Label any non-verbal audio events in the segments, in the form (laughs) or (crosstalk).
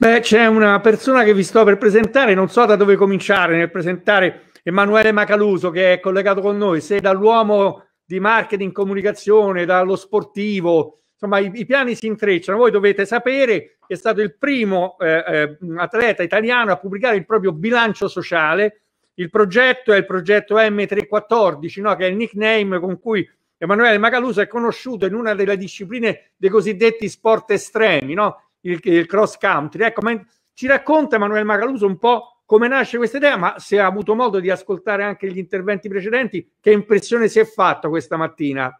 Beh, c'è una persona che vi sto per presentare, non so da dove cominciare nel presentare Emanuele Macaluso che è collegato con noi, se dall'uomo di marketing, comunicazione, dallo sportivo, insomma i, i piani si intrecciano, voi dovete sapere che è stato il primo eh, eh, atleta italiano a pubblicare il proprio bilancio sociale, il progetto è il progetto M314, no? che è il nickname con cui Emanuele Macaluso è conosciuto in una delle discipline dei cosiddetti sport estremi, no? il, il cross country. Ecco, ma ci racconta Emanuele Magaluso un po' come nasce questa idea, ma se ha avuto modo di ascoltare anche gli interventi precedenti, che impressione si è fatta questa mattina?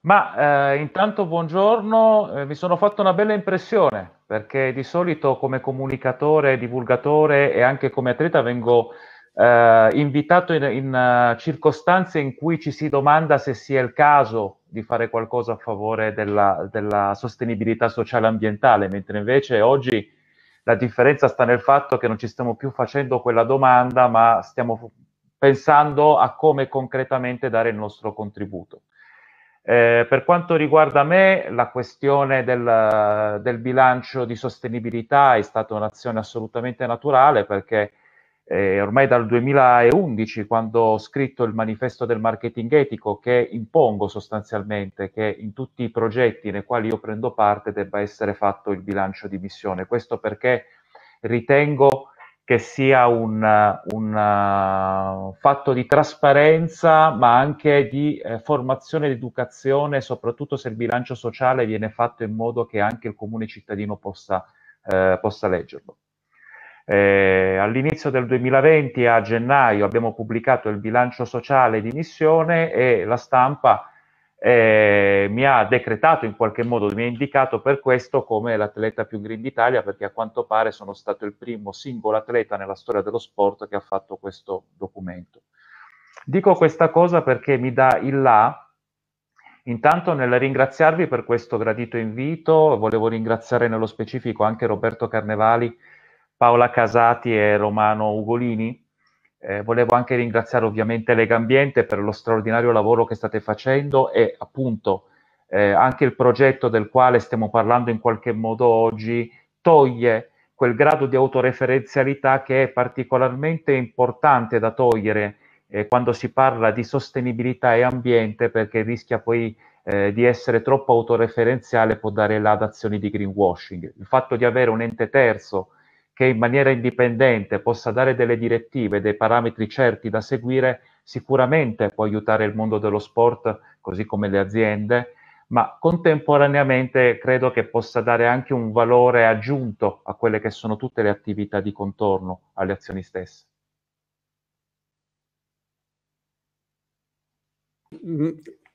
Ma eh, intanto buongiorno, eh, mi sono fatto una bella impressione perché di solito come comunicatore, divulgatore e anche come atleta vengo eh, invitato in, in eh, circostanze in cui ci si domanda se sia il caso di fare qualcosa a favore della, della sostenibilità sociale e ambientale, mentre invece oggi la differenza sta nel fatto che non ci stiamo più facendo quella domanda, ma stiamo pensando a come concretamente dare il nostro contributo. Eh, per quanto riguarda me, la questione del, del bilancio di sostenibilità è stata un'azione assolutamente naturale perché eh, ormai dal 2011, quando ho scritto il manifesto del marketing etico, che impongo sostanzialmente che in tutti i progetti nei quali io prendo parte debba essere fatto il bilancio di missione. Questo perché ritengo che sia un, un uh, fatto di trasparenza, ma anche di eh, formazione ed educazione, soprattutto se il bilancio sociale viene fatto in modo che anche il comune cittadino possa, eh, possa leggerlo. Eh, all'inizio del 2020, a gennaio, abbiamo pubblicato il bilancio sociale di missione e la stampa eh, mi ha decretato in qualche modo, mi ha indicato per questo come l'atleta più green d'Italia, perché a quanto pare sono stato il primo singolo atleta nella storia dello sport che ha fatto questo documento. Dico questa cosa perché mi dà il là. Intanto nel ringraziarvi per questo gradito invito, volevo ringraziare nello specifico anche Roberto Carnevali Paola Casati e Romano Ugolini. Eh, volevo anche ringraziare ovviamente Lega Ambiente per lo straordinario lavoro che state facendo e appunto eh, anche il progetto del quale stiamo parlando in qualche modo oggi toglie quel grado di autoreferenzialità che è particolarmente importante da togliere eh, quando si parla di sostenibilità e ambiente perché rischia poi eh, di essere troppo autoreferenziale può dare là ad azioni di greenwashing. Il fatto di avere un ente terzo che in maniera indipendente possa dare delle direttive, dei parametri certi da seguire, sicuramente può aiutare il mondo dello sport, così come le aziende, ma contemporaneamente credo che possa dare anche un valore aggiunto a quelle che sono tutte le attività di contorno alle azioni stesse. Mm,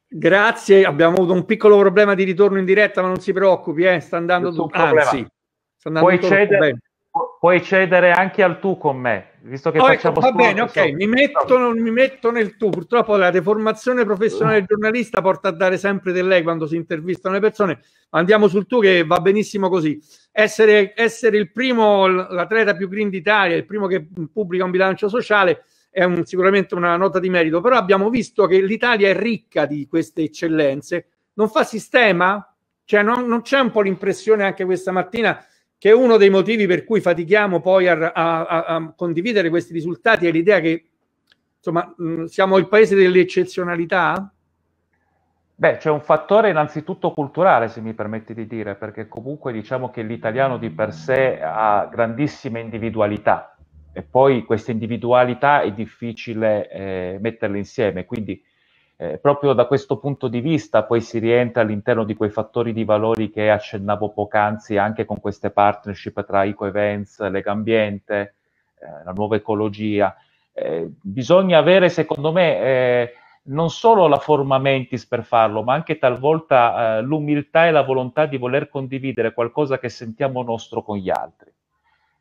grazie, abbiamo avuto un piccolo problema di ritorno in diretta, ma non si preoccupi, eh, sta andando tutto, anzi, Puoi cedere, bene puoi cedere anche al tu con me, visto che oh, facciamo ecco, Va bene, ok, mi, metto, mi, metto, nel tu. Purtroppo la deformazione professionale del giornalista porta a dare sempre del lei quando si intervistano le persone. Andiamo sul tu che va benissimo così. Essere, essere il primo, l'atleta più green d'Italia, il primo che pubblica un bilancio sociale è un, sicuramente una nota di merito, però abbiamo visto che l'Italia è ricca di queste eccellenze. Non fa sistema? Cioè non, non c'è un po' l'impressione anche questa mattina che uno dei motivi per cui fatichiamo poi a, a, a condividere questi risultati è l'idea che insomma, mm, siamo il paese delle eccezionalità? Beh, c'è un fattore innanzitutto culturale, se mi permetti di dire, perché comunque diciamo che l'italiano di per sé ha grandissime individualità e poi queste individualità è difficile eh, metterle insieme, quindi eh, proprio da questo punto di vista poi si rientra all'interno di quei fattori di valori che accennavo poc'anzi anche con queste partnership tra Eco Events, Legambiente, eh, la nuova ecologia. Eh, bisogna avere, secondo me, eh, non solo la forma mentis per farlo, ma anche talvolta eh, l'umiltà e la volontà di voler condividere qualcosa che sentiamo nostro con gli altri.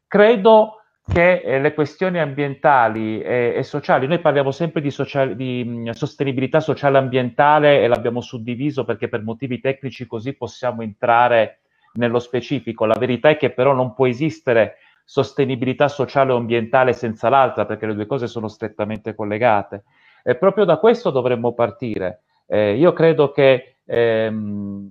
Credo che eh, le questioni ambientali e, e, sociali, noi parliamo sempre di, social, di mm, sostenibilità sociale ambientale e l'abbiamo suddiviso perché per motivi tecnici così possiamo entrare nello specifico. La verità è che però non può esistere sostenibilità sociale o ambientale senza l'altra perché le due cose sono strettamente collegate. E proprio da questo dovremmo partire. Eh, io credo che ehm,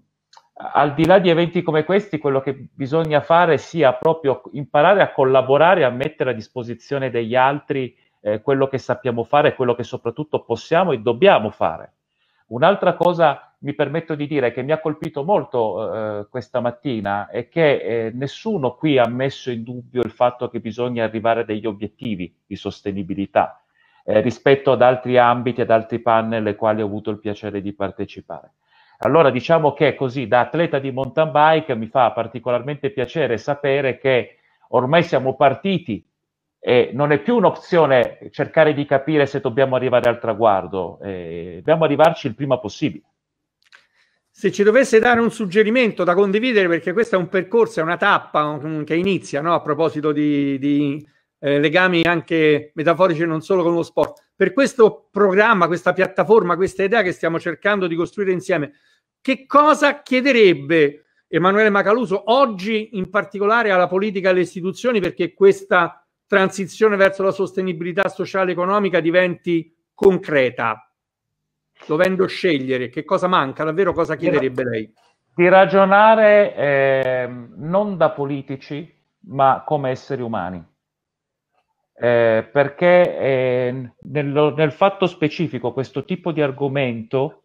al di là di eventi come questi, quello che bisogna fare sia proprio imparare a collaborare, a mettere a disposizione degli altri eh, quello che sappiamo fare quello che soprattutto possiamo e dobbiamo fare. Un'altra cosa, mi permetto di dire, che mi ha colpito molto eh, questa mattina è che eh, nessuno qui ha messo in dubbio il fatto che bisogna arrivare a degli obiettivi di sostenibilità eh, rispetto ad altri ambiti, ad altri panel ai quali ho avuto il piacere di partecipare. Allora diciamo che così da atleta di mountain bike mi fa particolarmente piacere sapere che ormai siamo partiti e non è più un'opzione cercare di capire se dobbiamo arrivare al traguardo, eh, dobbiamo arrivarci il prima possibile. Se ci dovesse dare un suggerimento da condividere, perché questo è un percorso, è una tappa che inizia, no? a proposito di, di eh, legami anche metaforici non solo con lo sport, per questo programma, questa piattaforma, questa idea che stiamo cercando di costruire insieme, che cosa chiederebbe Emanuele Macaluso oggi in particolare alla politica e alle istituzioni perché questa transizione verso la sostenibilità sociale e economica diventi concreta? Dovendo scegliere che cosa manca, davvero cosa chiederebbe lei? Di ragionare eh, non da politici, ma come esseri umani. Eh, perché eh, nel, nel fatto specifico questo tipo di argomento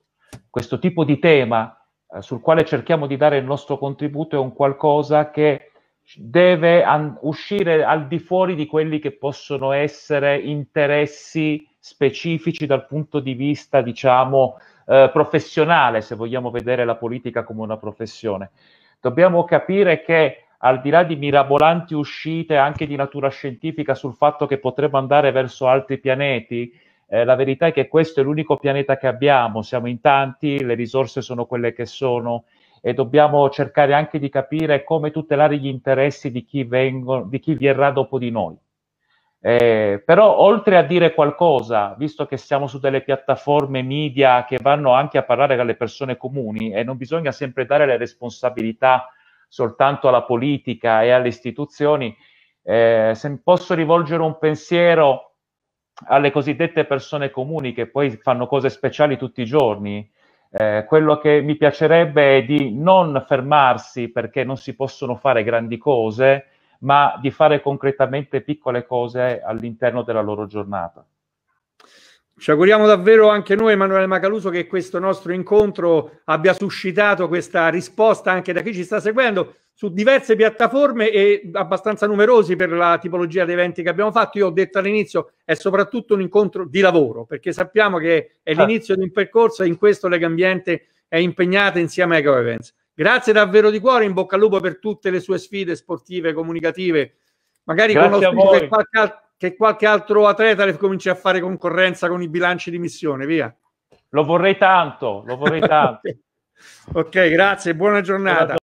questo tipo di tema eh, sul quale cerchiamo di dare il nostro contributo è un qualcosa che deve an- uscire al di fuori di quelli che possono essere interessi specifici dal punto di vista, diciamo, eh, professionale, se vogliamo vedere la politica come una professione. Dobbiamo capire che al di là di mirabolanti uscite anche di natura scientifica sul fatto che potremmo andare verso altri pianeti, eh, la verità è che questo è l'unico pianeta che abbiamo, siamo in tanti, le risorse sono quelle che sono e dobbiamo cercare anche di capire come tutelare gli interessi di chi, vengono, di chi verrà dopo di noi. Eh, però oltre a dire qualcosa, visto che siamo su delle piattaforme media che vanno anche a parlare alle persone comuni e non bisogna sempre dare le responsabilità soltanto alla politica e alle istituzioni, eh, se posso rivolgere un pensiero alle cosiddette persone comuni che poi fanno cose speciali tutti i giorni. Eh, quello che mi piacerebbe è di non fermarsi perché non si possono fare grandi cose, ma di fare concretamente piccole cose all'interno della loro giornata. Ci auguriamo davvero anche noi, Emanuele Macaluso, che questo nostro incontro abbia suscitato questa risposta anche da chi ci sta seguendo su diverse piattaforme e abbastanza numerosi per la tipologia di eventi che abbiamo fatto. Io ho detto all'inizio, è soprattutto un incontro di lavoro, perché sappiamo che è certo. l'inizio di un percorso e in questo Legambiente è impegnata insieme a Eco Events. Grazie davvero di cuore, in bocca al lupo per tutte le sue sfide sportive, comunicative, magari Grazie con qualche che qualche altro atleta le cominci a fare concorrenza con i bilanci di missione, via. Lo vorrei tanto, lo vorrei (laughs) tanto. ok, grazie, buona giornata. Buona giornata.